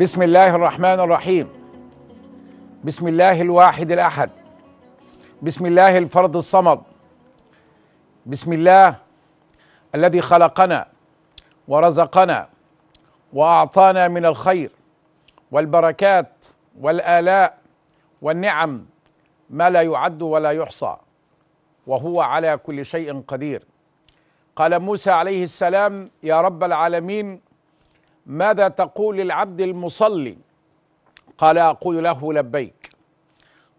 بسم الله الرحمن الرحيم بسم الله الواحد الاحد بسم الله الفرد الصمد بسم الله الذي خلقنا ورزقنا واعطانا من الخير والبركات والالاء والنعم ما لا يعد ولا يحصى وهو على كل شيء قدير قال موسى عليه السلام يا رب العالمين ماذا تقول للعبد المصلي قال أقول له لبيك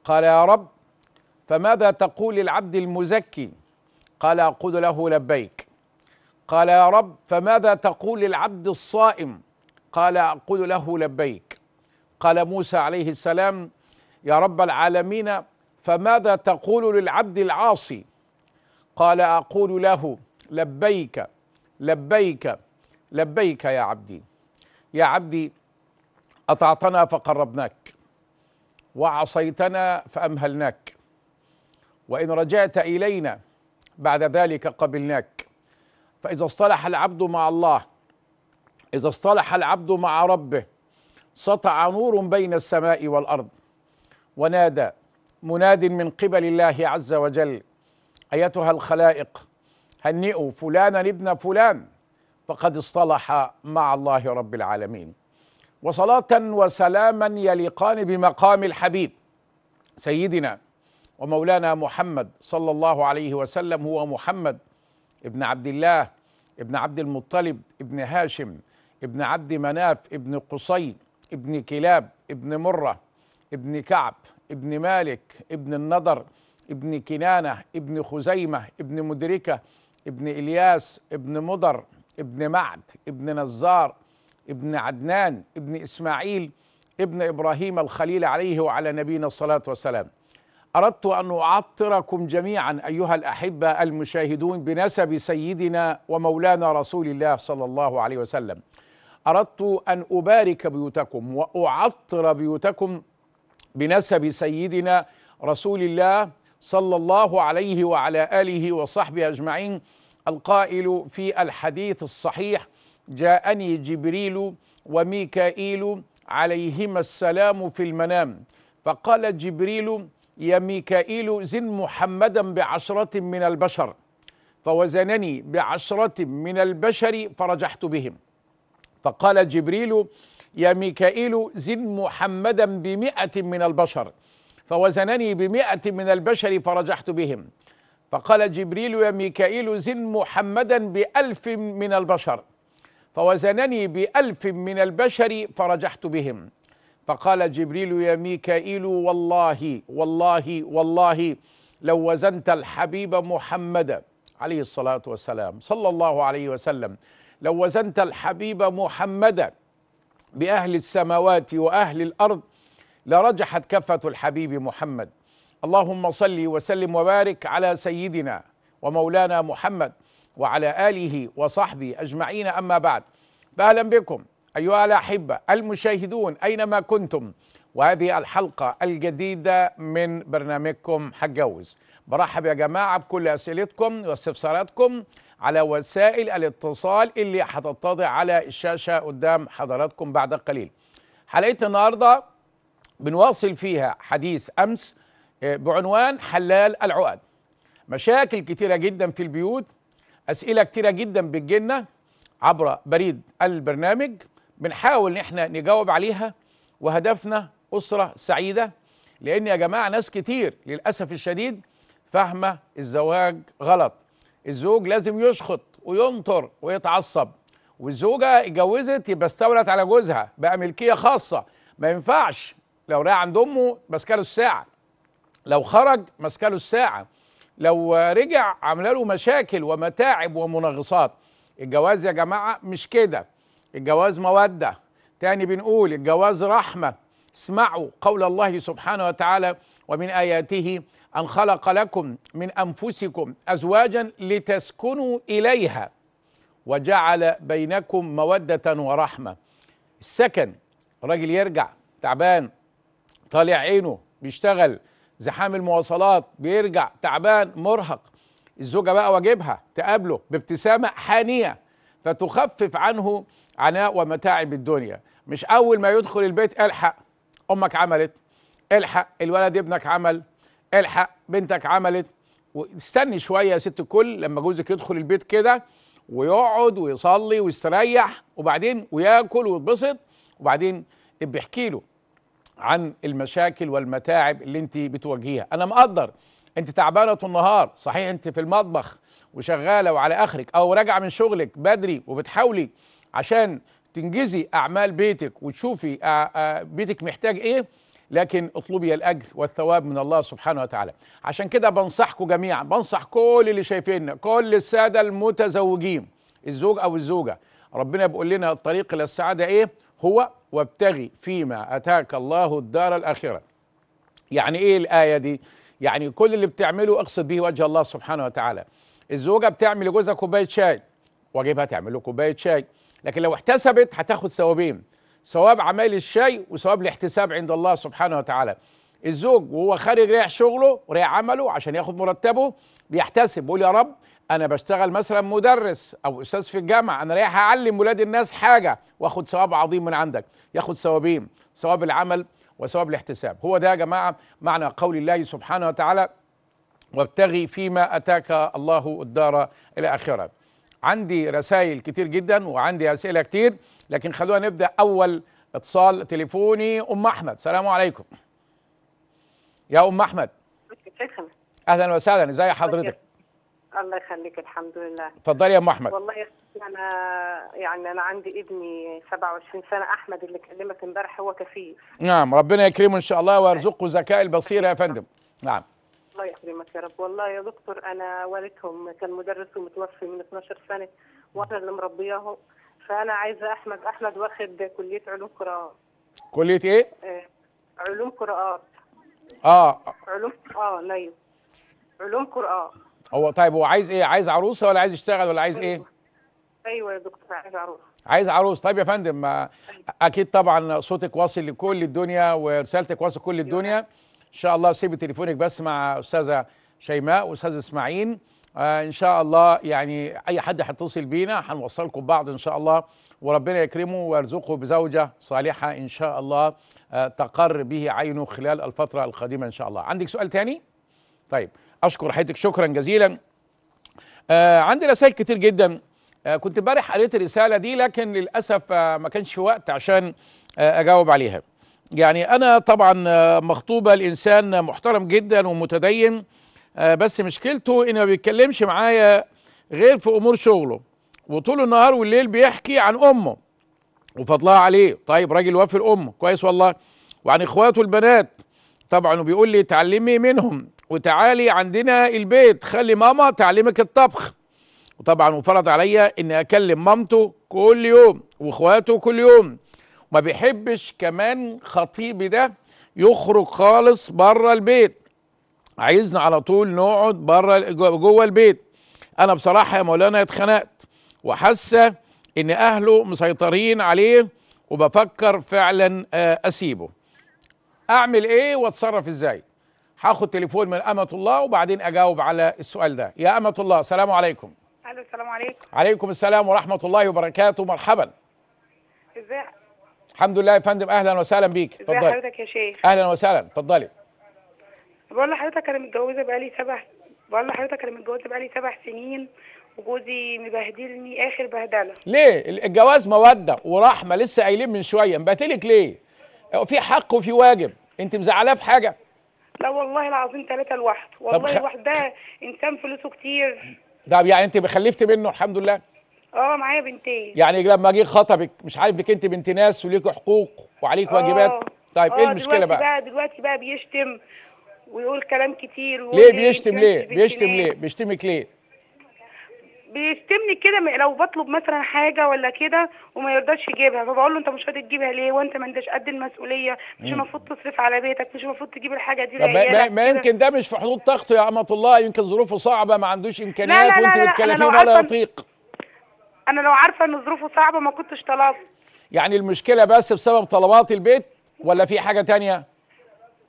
قال يا رب فماذا تقول للعبد المزكي قال أقول له لبيك قال يا رب فماذا تقول للعبد الصائم قال أقول له لبيك قال موسى عليه السلام يا رب العالمين فماذا تقول للعبد العاصي قال أقول له لبيك لبيك لبيك يا عبدي يا عبدي اطعتنا فقربناك وعصيتنا فامهلناك وان رجعت الينا بعد ذلك قبلناك فاذا اصطلح العبد مع الله اذا اصطلح العبد مع ربه سطع نور بين السماء والارض ونادى مناد من قبل الله عز وجل ايتها الخلائق هنئوا فلانا ابن فلان فقد اصطلح مع الله رب العالمين وصلاة وسلاما يليقان بمقام الحبيب سيدنا ومولانا محمد صلى الله عليه وسلم هو محمد ابن عبد الله ابن عبد المطلب ابن هاشم ابن عبد مناف ابن قصي ابن كلاب ابن مرة ابن كعب ابن مالك ابن النضر ابن كنانة ابن خزيمة ابن مدركة ابن إلياس ابن مضر ابن معد ابن نزار ابن عدنان ابن إسماعيل ابن إبراهيم الخليل عليه وعلى نبينا الصلاة والسلام أردت أن أعطركم جميعا أيها الأحبة المشاهدون بنسب سيدنا ومولانا رسول الله صلى الله عليه وسلم أردت أن أبارك بيوتكم وأعطر بيوتكم بنسب سيدنا رسول الله صلى الله عليه وعلى آله وصحبه أجمعين القائل في الحديث الصحيح جاءني جبريل وميكائيل عليهما السلام في المنام فقال جبريل يا ميكائيل زن محمدا بعشرة من البشر فوزنني بعشرة من البشر فرجحت بهم فقال جبريل يا ميكائيل زن محمدا بمئة من البشر فوزنني بمئة من البشر فرجحت بهم فقال جبريل يا ميكائيل زن محمدا بألف من البشر فوزنني بألف من البشر فرجحت بهم فقال جبريل يا ميكائيل والله والله والله لو وزنت الحبيب محمد عليه الصلاة والسلام صلى الله عليه وسلم لو وزنت الحبيب محمد بأهل السماوات وأهل الأرض لرجحت كفة الحبيب محمد اللهم صل وسلم وبارك على سيدنا ومولانا محمد وعلى اله وصحبه اجمعين اما بعد فاهلا بكم ايها الاحبه المشاهدون اينما كنتم وهذه الحلقه الجديده من برنامجكم حجوز برحب يا جماعه بكل اسئلتكم واستفساراتكم على وسائل الاتصال اللي هتتضح على الشاشه قدام حضراتكم بعد قليل حلقه النهارده بنواصل فيها حديث امس آه، بعنوان حلال العقد مشاكل كتيرة جدا في البيوت أسئلة كتيرة جدا بتجينا عبر بريد البرنامج بنحاول إن احنا نجاوب عليها وهدفنا أسرة سعيدة لأن يا جماعة ناس كتير للأسف الشديد فاهمة الزواج غلط الزوج لازم يشخط وينطر ويتعصب والزوجة اتجوزت يبقى استولت على جوزها بقى ملكية خاصة ما ينفعش لو راعي عند أمه ماسكاله الساعة لو خرج مسكله الساعة لو رجع عامله له مشاكل ومتاعب ومنغصات الجواز يا جماعة مش كده الجواز مودة تاني بنقول الجواز رحمة اسمعوا قول الله سبحانه وتعالى ومن آياته أن خلق لكم من أنفسكم أزواجا لتسكنوا إليها وجعل بينكم مودة ورحمة السكن الراجل يرجع تعبان طالع عينه بيشتغل زحام المواصلات بيرجع تعبان مرهق الزوجة بقى واجبها تقابله بابتسامة حانية فتخفف عنه عناء ومتاعب الدنيا مش أول ما يدخل البيت الحق أمك عملت الحق الولد ابنك عمل الحق بنتك عملت واستني شوية يا ست الكل لما جوزك يدخل البيت كده ويقعد ويصلي ويستريح وبعدين وياكل ويتبسط وبعدين بيحكي له عن المشاكل والمتاعب اللي انت بتواجهيها انا مقدر انت تعبانه طول النهار صحيح انت في المطبخ وشغاله وعلى اخرك او راجعه من شغلك بدري وبتحاولي عشان تنجزي اعمال بيتك وتشوفي آه، آه، بيتك محتاج ايه لكن اطلبي الاجر والثواب من الله سبحانه وتعالى عشان كده بنصحكم جميعا بنصح كل اللي شايفيننا كل الساده المتزوجين الزوج او الزوجه ربنا بيقول لنا الطريق الى السعاده ايه هو وابتغي فيما أتاك الله الدار الآخرة يعني إيه الآية دي؟ يعني كل اللي بتعمله اقصد به وجه الله سبحانه وتعالى الزوجة بتعمل لجوزها كوباية شاي واجبها تعمل له كوباية شاي لكن لو احتسبت هتاخد ثوابين ثواب عمل الشاي وثواب الاحتساب عند الله سبحانه وتعالى الزوج وهو خارج رايح شغله ورايح عمله عشان ياخد مرتبه بيحتسب بيقول يا رب انا بشتغل مثلا مدرس او استاذ في الجامعه انا رايح اعلم ولاد الناس حاجه واخد ثواب عظيم من عندك ياخد ثوابين ثواب العمل وثواب الاحتساب هو ده يا جماعه معنى قول الله سبحانه وتعالى وابتغي فيما اتاك الله الدار الى اخره عندي رسائل كتير جدا وعندي اسئله كتير لكن خلونا نبدا اول اتصال تليفوني ام احمد السلام عليكم يا ام احمد اهلا وسهلا ازي حضرتك الله يخليك الحمد لله اتفضلي يا ام احمد والله يا انا يعني انا عندي ابني 27 سنه احمد اللي كلمك امبارح هو كفيف نعم ربنا يكرمه ان شاء الله ويرزقه ذكاء البصيره يا فندم نعم الله يكرمك يا رب والله يا دكتور انا والدهم كان مدرس ومتوفي من 12 سنه وانا اللي مربياه فانا عايزه احمد احمد واخد كليه علوم قران كليه ايه؟ آه، علوم قراءات اه علوم اه نايم علوم قراءات هو طيب هو عايز ايه عايز عروسه ولا عايز يشتغل ولا عايز ايه ايوه يا دكتور عايز عروسه عايز عروس طيب يا فندم اكيد طبعا صوتك واصل لكل الدنيا ورسالتك واصل لكل الدنيا ان شاء الله سيبي تليفونك بس مع استاذه شيماء واستاذ اسماعيل آه ان شاء الله يعني اي حد هيتصل بينا هنوصلكم بعض ان شاء الله وربنا يكرمه ويرزقه بزوجه صالحه ان شاء الله آه تقر به عينه خلال الفتره القادمه ان شاء الله عندك سؤال تاني طيب اشكر حضرتك شكرا جزيلا آه عندي رسائل كتير جدا آه كنت امبارح قريت الرساله دي لكن للاسف آه ما كانش في وقت عشان آه اجاوب عليها يعني انا طبعا آه مخطوبه لانسان محترم جدا ومتدين آه بس مشكلته انه ما بيتكلمش معايا غير في امور شغله وطول النهار والليل بيحكي عن امه وفضلها عليه طيب راجل وافي الام كويس والله وعن اخواته البنات طبعا وبيقول لي اتعلمي منهم وتعالي عندنا البيت خلي ماما تعلمك الطبخ وطبعا وفرض عليا اني اكلم مامته كل يوم واخواته كل يوم ما بيحبش كمان خطيبي ده يخرج خالص بره البيت عايزنا على طول نقعد بره جوه البيت انا بصراحه يا مولانا اتخنقت وحاسه ان اهله مسيطرين عليه وبفكر فعلا آه، اسيبه اعمل ايه واتصرف ازاي هاخد تليفون من أمة الله وبعدين أجاوب على السؤال ده يا أمة الله السلام عليكم ألو السلام عليكم عليكم السلام ورحمة الله وبركاته مرحبا ازاي الحمد لله يا فندم أهلا وسهلا بيك ازاي حضرتك يا شيخ أهلا وسهلا اتفضلي بقول لحضرتك أنا متجوزة بقالي سبع بقول لحضرتك أنا متجوزة بقالي سبع سنين وجوزي مبهدلني آخر بهدلة ليه الجواز مودة ورحمة لسه قايلين من شوية مبهدلك ليه في حق وفي واجب أنت مزعلاه في حاجة لا والله العظيم ثلاثة لوحده والله خ... الواحد ده إنسان فلوسه كتير طب يعني أنت خلفتي منه الحمد لله اه معايا بنتين يعني لما جه خطبك مش عارف انك انت بنت ناس وليكي حقوق وعليك أوه. واجبات طيب ايه آه، المشكله بقى؟ بقى دلوقتي بقى بيشتم ويقول كلام كتير ويقول ليه إيه، بيشتم ليه؟ بيشتم ليه؟ بيشتمك ليه؟ بيشتمني كده لو بطلب مثلا حاجه ولا كده وما يرضاش يجيبها فبقول له انت مش راضي تجيبها ليه وانت ما انتش قد المسؤوليه مش المفروض تصرف على بيتك مش المفروض تجيب الحاجه دي ما, ما يمكن ده مش في حدود طاقته يا عمه الله يمكن ظروفه صعبه ما عندوش امكانيات وانت بتكلفيه ولا يطيق انا لو عارفه ان ظروفه صعبه ما كنتش طلبت يعني المشكله بس بسبب طلبات البيت ولا في حاجه تانية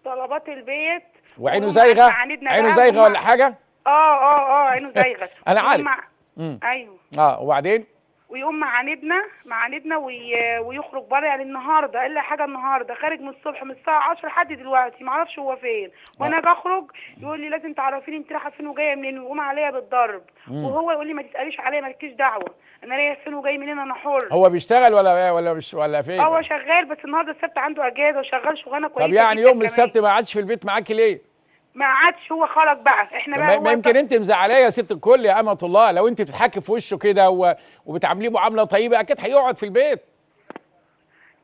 طلبات البيت وعينه زايغه عينه زايغه ولا حاجه اه اه اه عينه زايغه انا عارف ايوه اه وبعدين ويقوم معاندنا معاندنا وي... ويخرج بره يعني النهارده الا حاجه النهارده خارج من الصبح من الساعه 10 لحد دلوقتي ما اعرفش هو فين وانا اجي آه. اخرج يقول لي لازم تعرفيني انت رايحه فين وجايه منين ويقوم عليا بالضرب مم. وهو يقول لي ما تساليش عليا ما لكيش دعوه انا رايح فين وجاي منين انا حر هو بيشتغل ولا إيه؟ ولا مش ولا فين آه، هو شغال بس النهارده السبت عنده اجازه وشغال شغلانه كويسه طب يعني يوم السبت ما قعدش في البيت معاكي ليه ما عادش هو خرج بقى احنا بقى ما يمكن انت مزعلاه يا ست الكل يا امه الله لو انت بتضحكي في وشه كده وبتعامليه معامله طيبه اكيد هيقعد في البيت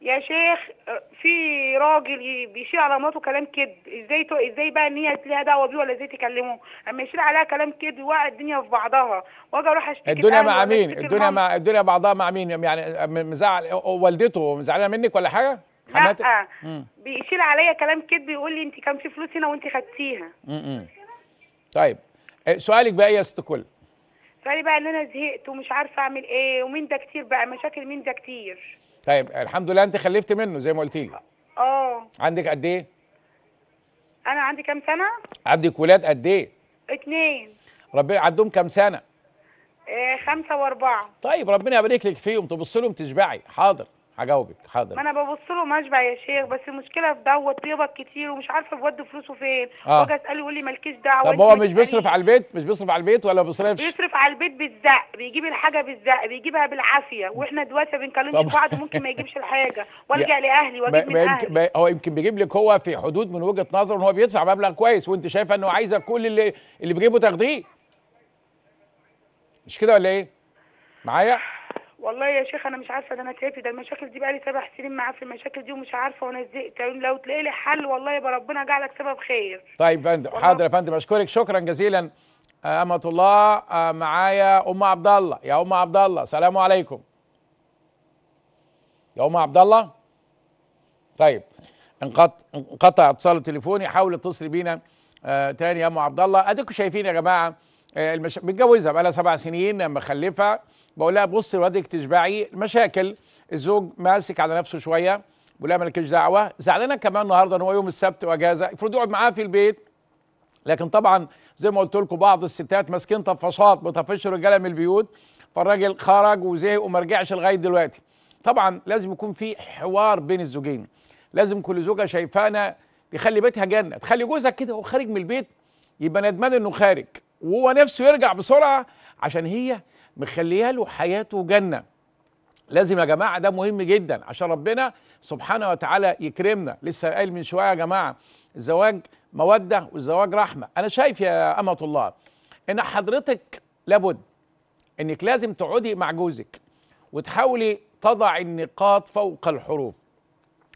يا شيخ في راجل بيشيل على مراته كلام كد ازاي تو... ازاي بقى ان هي ليها دعوه بيه ولا ازاي تكلمه اما يشيل عليها كلام كد يوقع الدنيا في بعضها واجي اروح اشتكي الدنيا مع مين الدنيا مع الدنيا بعضها مع مين يعني مزعل والدته مزعلانه منك ولا حاجه لا حمات... بيشيل عليا كلام كذب يقول لي انت كان في فلوس هنا وانت خدتيها طيب إيه، سؤالك بقى يا ست كل سؤالي بقى ان انا زهقت ومش عارفه اعمل ايه ومين ده كتير بقى مشاكل مين ده كتير طيب الحمد لله انت خلفت منه زي ما قلتي لي اه عندك قد ايه انا عندي كام سنه عندك ولاد قد ايه اتنين ربنا عندهم كام سنه آه، خمسة وأربعة طيب ربنا يبارك لك فيهم تبص لهم تشبعي حاضر هجاوبك حاضر ما انا ببص له مشبع يا شيخ بس المشكله في دوت بيقبض كتير ومش عارفه بودي فلوسه فين آه. واجي اساله يقول لي مالكيش دعوه طب هو مش بيصرف على البيت مش بيصرف على البيت ولا بيصرفش بيصرف على البيت بالزق بيجيب الحاجه بالزق بيجيبها بالعافيه واحنا دلوقتي بنكلم في بعض ممكن ما يجيبش الحاجه وارجع لاهلي واجيب من اهلي هو يمكن بيجيب لك هو في حدود من وجهه نظره ان هو بيدفع مبلغ كويس وانت شايفه انه عايزه كل اللي اللي بيجيبه تاخديه مش كده ولا ايه معايا والله يا شيخ انا مش عارفه ده انا تعبت ده المشاكل دي بقالي سبع سنين معاه في المشاكل دي ومش عارفه وانا زهقت يعني لو تلاقي لي حل والله يبقى ربنا جعلك سبب خير طيب فندم حاضر يا فندم اشكرك شكرا جزيلا آه، أمة الله آه، معايا أم عبد الله يا أم عبد الله السلام عليكم يا أم عبد الله طيب انقطع انقطع اتصال تليفوني حاول اتصلي بينا آه، تاني يا أم عبد الله أديكم شايفين يا جماعة المش... متجوزة بقى لها سبع سنين مخلفة بقول لها بصي وادك تشبعي مشاكل الزوج ماسك على نفسه شويه بقول لها مالكيش دعوه زعلانه كمان النهارده ان هو يوم السبت واجازه المفروض يقعد معاها في البيت لكن طبعا زي ما قلت لكم بعض الستات ماسكين طفاشات ما طفش من البيوت فالراجل خرج وزهق وما رجعش لغايه دلوقتي طبعا لازم يكون في حوار بين الزوجين لازم كل زوجه شايفانا بيخلي بيتها جنه تخلي جوزك كده وهو خارج من البيت يبقى ندمان انه خارج وهو نفسه يرجع بسرعه عشان هي مخليها له حياته جنه لازم يا جماعه ده مهم جدا عشان ربنا سبحانه وتعالى يكرمنا لسه قايل من شويه يا جماعه الزواج موده والزواج رحمه انا شايف يا امه الله ان حضرتك لابد انك لازم تقعدي مع جوزك وتحاولي تضع النقاط فوق الحروف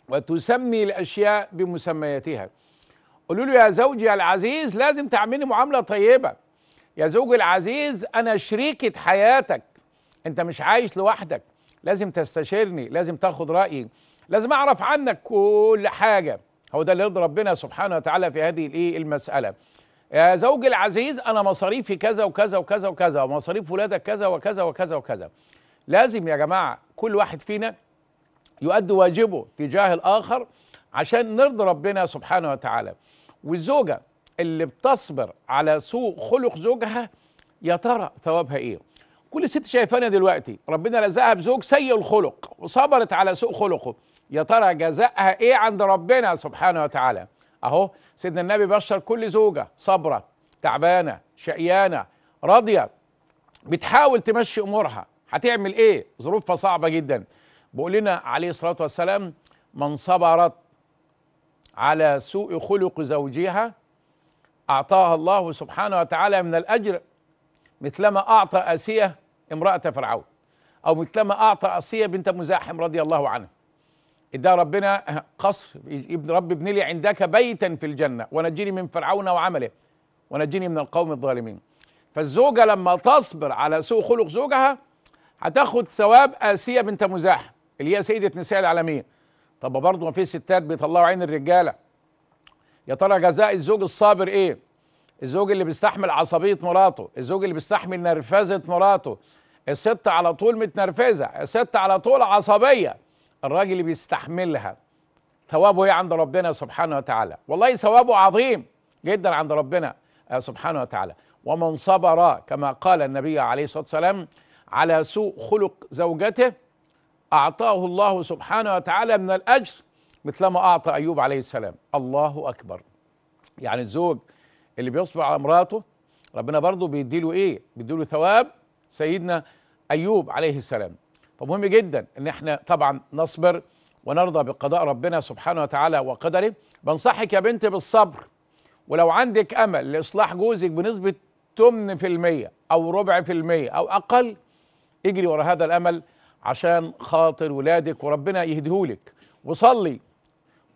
وتسمي الاشياء بمسمياتها قولوا له يا زوجي العزيز لازم تعملي معامله طيبه يا زوجي العزيز أنا شريكة حياتك أنت مش عايش لوحدك لازم تستشيرني لازم تاخد رأيي لازم أعرف عنك كل حاجة هو ده اللي يرضي ربنا سبحانه وتعالى في هذه الإيه المسألة يا زوجي العزيز أنا مصاريفي كذا وكذا وكذا وكذا ومصاريف ولادك كذا وكذا وكذا وكذا لازم يا جماعة كل واحد فينا يؤدي واجبه تجاه الآخر عشان نرضي ربنا سبحانه وتعالى والزوجة اللي بتصبر على سوء خلق زوجها يا ترى ثوابها ايه كل ست شايفانا دلوقتي ربنا رزقها بزوج سيء الخلق وصبرت على سوء خلقه يا ترى جزاءها ايه عند ربنا سبحانه وتعالى اهو سيدنا النبي بشر كل زوجه صبره تعبانه شقيانه راضيه بتحاول تمشي امورها هتعمل ايه ظروفها صعبه جدا بيقول لنا عليه الصلاه والسلام من صبرت على سوء خلق زوجها أعطاها الله سبحانه وتعالى من الأجر مثلما أعطى آسية امرأة فرعون أو مثلما أعطى آسية بنت مزاحم رضي الله عنها إذا ربنا قصر رب ابن لي عندك بيتا في الجنة ونجني من فرعون وعمله ونجني من القوم الظالمين فالزوجة لما تصبر على سوء خلق زوجها هتاخد ثواب آسية بنت مزاحم اللي هي سيدة نساء العالمين طب برضه ما في ستات بيطلعوا عين الرجالة يا ترى جزاء الزوج الصابر ايه الزوج اللي بيستحمل عصبيه مراته الزوج اللي بيستحمل نرفزه مراته الست على طول متنرفزه الست على طول عصبيه الراجل اللي بيستحملها ثوابه ايه عند ربنا سبحانه وتعالى والله ثوابه عظيم جدا عند ربنا آه، سبحانه وتعالى ومن صبر كما قال النبي عليه الصلاه والسلام على سوء خلق زوجته اعطاه الله سبحانه وتعالى من الاجر مثلما أعطى أيوب عليه السلام الله أكبر يعني الزوج اللي بيصبر على مراته ربنا برضه بيديله إيه بيديله ثواب سيدنا أيوب عليه السلام فمهم جدا إن احنا طبعا نصبر ونرضى بقضاء ربنا سبحانه وتعالى وقدره بنصحك يا بنت بالصبر ولو عندك أمل لإصلاح جوزك بنسبة 8% أو ربع في المية أو أقل اجري ورا هذا الأمل عشان خاطر ولادك وربنا يهديهولك وصلي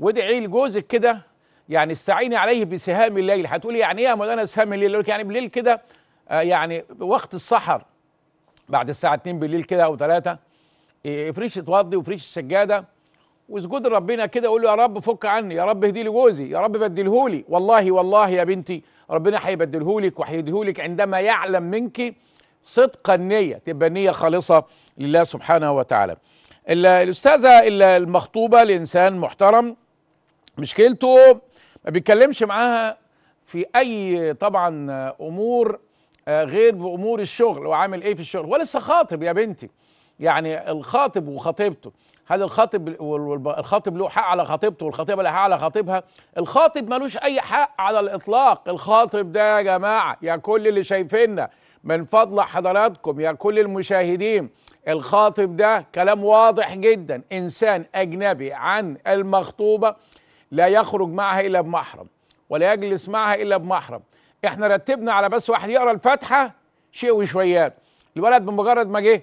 وادعي لجوزك كده يعني استعيني عليه بسهام الليل هتقولي يعني ايه يا مولانا سهام الليل يقول لك يعني بالليل كده آه، يعني وقت السحر بعد الساعه 2 بالليل كده او 3 آه، افرش توضي وافرشي السجاده واسجدي لربنا كده وقول له يا رب فك عني يا رب اهدي لي جوزي يا رب بدله لي والله والله يا بنتي ربنا هيبدلهولك وهيديهولك عندما يعلم منك صدق النية تبقى النية خالصة لله سبحانه وتعالى الأستاذة المخطوبة لإنسان محترم مشكلته ما بيتكلمش معاها في اي طبعا امور آه، غير بامور الشغل وعامل ايه في الشغل هو لسه خاطب يا بنتي يعني الخاطب وخطيبته هل الخاطب الخاطب له حق على خطيبته والخطيبه لها حق على خطيبها الخاطب ملوش اي حق على الاطلاق الخاطب ده يا جماعه يا كل اللي شايفيننا من فضل حضراتكم يا كل المشاهدين الخاطب ده كلام واضح جدا انسان اجنبي عن المخطوبه لا يخرج معها الا بمحرم ولا يجلس معها الا بمحرم احنا رتبنا على بس واحد يقرا الفاتحه شيء وشويات الولد بمجرد ما جه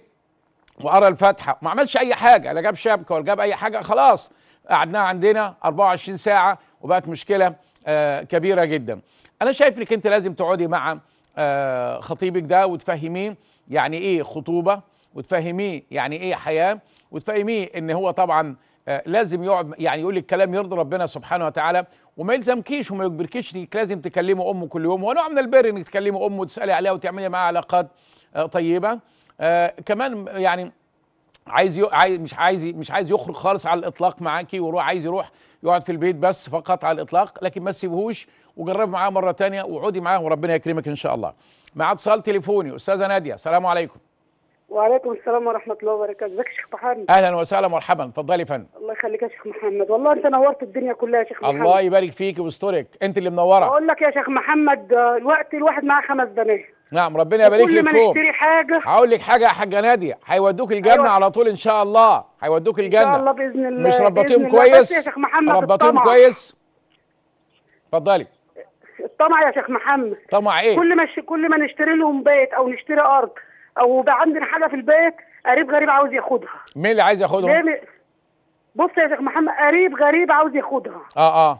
وقرا الفاتحه ما عملش اي حاجه لا جاب شبكه ولا جاب اي حاجه خلاص قعدناها عندنا 24 ساعه وبقت مشكله آه، كبيره جدا انا شايف انك انت لازم تقعدي مع آه، خطيبك ده وتفهميه يعني ايه خطوبه وتفهميه يعني ايه حياه وتفهميه ان هو طبعا آه، لازم يقعد يعني يقول الكلام يرضي ربنا سبحانه وتعالى وما يلزمكيش وما يجبركيش انك لازم تكلمي امه كل يوم ونوع من البر انك تكلمي امه وتسالي عليها وتعملي معاها علاقات آه، طيبه آه، كمان يعني عايز مش عايز مش عايز يخرج خالص على الاطلاق معاكي ويروح عايز يروح يقعد في البيت بس فقط على الاطلاق لكن ما تسيبهوش وجرب معاه مره ثانيه وعودي معاه وربنا يكرمك ان شاء الله. مع اتصال تليفوني استاذه ناديه السلام عليكم. وعليكم السلام ورحمه الله وبركاته ازيك يا شيخ محمد اهلا وسهلا مرحبا اتفضلي يا فندم الله يخليك يا شيخ محمد والله انت نورت الدنيا كلها يا شيخ محمد الله يبارك فيك ويسترك انت اللي منوره اقول لك يا شيخ محمد الوقت الواحد معاه خمس بنات نعم ربنا يبارك لك فيهم كل ما نشتري حاجه هقول لك حاجه يا حاجه ناديه هيودوك الجنه أيوة. على طول ان شاء الله هيودوك الجنه ان شاء الله باذن الله مش ربطيهم كويس يا شيخ محمد ربطيهم كويس اتفضلي الطمع يا شيخ محمد طمع ايه كل ما ش... كل ما نشتري لهم بيت او نشتري ارض او بقى عندنا حاجه في البيت قريب غريب عاوز ياخدها مين اللي عايز ياخدها؟ بص يا شيخ محمد قريب غريب عاوز ياخدها اه اه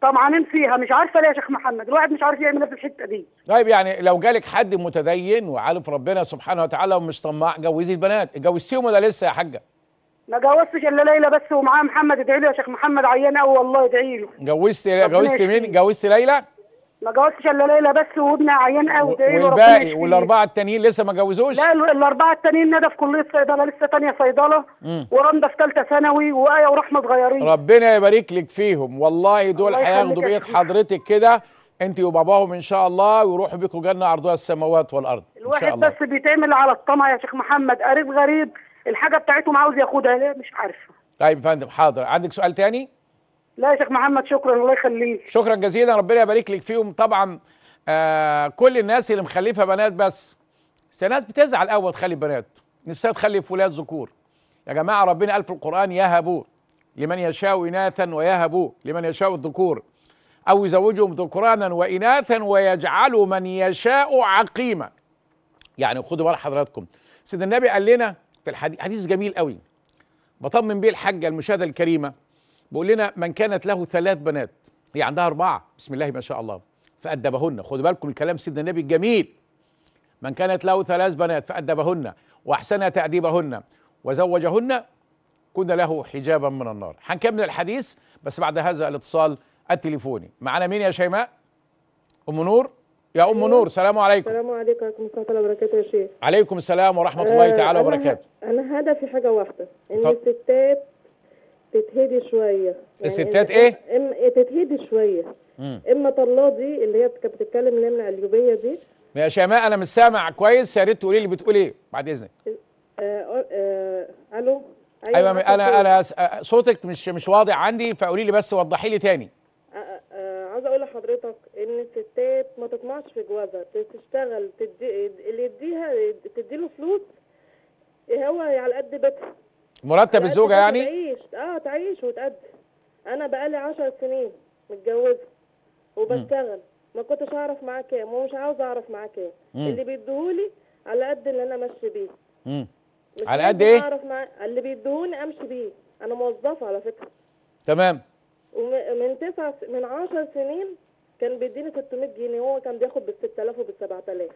طمعانين فيها مش عارفه ليه يا شيخ محمد الواحد مش عارف يعمل إيه في الحته دي طيب يعني لو جالك حد متدين وعارف ربنا سبحانه وتعالى ومش طماع جوزي البنات اتجوزتيهم ولا لسه يا حاجه ما جوزتش الا ليلى بس ومعاها محمد ادعي له يا شيخ محمد عيان قوي والله ادعي له جوزت جوزت مين جوزت ليلى ما جوزتش الا ليلى بس وابني عيان قوي إيه والباقي والاربعه التانيين لسه ما جوزوش لا الاربعه التانيين ندى في كليه صيدله لسه تانيه صيدله ورندا في ثالثه ثانوي وايه ورحمه صغيرين ربنا يبارك لك فيهم والله دول هياخدوا بيت حضرتك كده انت وباباهم ان شاء الله ويروحوا بيكم جنه عرضها السماوات والارض إن شاء الله. الواحد بس بيتعمل على الطمع يا شيخ محمد قريب غريب الحاجه بتاعتهم عاوز ياخدها ليه مش عارفه طيب يا فندم حاضر عندك سؤال تاني لا يا شيخ محمد شكرا الله يخليك شكرا جزيلا ربنا يبارك لك فيهم طبعا آه كل الناس اللي مخلفه بنات بس الناس بتزعل قوي تخلي بنات نفسها تخلف ولاد ذكور يا جماعه ربنا قال في القران يهبوا لمن يشاء اناثا ويهبوا لمن يشاء الذكور او يزوجهم ذكرانا واناثا ويجعل من يشاء عقيما يعني خدوا بال حضراتكم سيدنا النبي قال لنا في الحديث حديث جميل قوي بطمن بيه الحاجه المشاهده الكريمه بيقول لنا من كانت له ثلاث بنات هي عندها أربعة بسم الله ما شاء الله فأدبهن خدوا بالكم الكلام سيدنا النبي الجميل من كانت له ثلاث بنات فأدبهن وأحسن تأديبهن وزوجهن كنا له حجابا من النار هنكمل الحديث بس بعد هذا الاتصال التليفوني معنا مين يا شيماء أم نور يا أم أيوة. نور السلام عليكم السلام عليكم ورحمة الله وبركاته يا شيخ عليكم السلام ورحمة الله آه، تعالى وبركاته أنا هدفي حاجة واحدة إن الستات تتهدي شويه يعني الستات ايه؟ اما تتهدي شويه مم. اما طلاه دي اللي هي كانت بتتكلم اللي من الجوبيه دي يا شيماء انا مش سامع كويس يا ريت تقولي لي بتقول ايه بعد اذنك آه آه الو ايوه, أيوة انا انا آه، صوتك مش مش واضح عندي فقولي لي بس وضحي لي تاني آه، آه، عايزه اقول لحضرتك ان الستات ما تطمعش في جوازها تشتغل تدي اللي يديها تديله فلوس هو على قد بيتها مرتب الزوجه يعني تعيش وتقدم انا بقالي عشر سنين متجوزه وبشتغل ما كنتش اعرف معاه كام ومش عاوز اعرف معاه كام اللي بيديهولي على قد اللي انا ماشي بيه على قد ايه؟ اعرف مع... اللي بيديهوني امشي بيه انا موظفه على فكره تمام ومن تسع س... من 10 سنين كان بيديني 600 جنيه وهو كان بياخد بال 6000 وبال 7000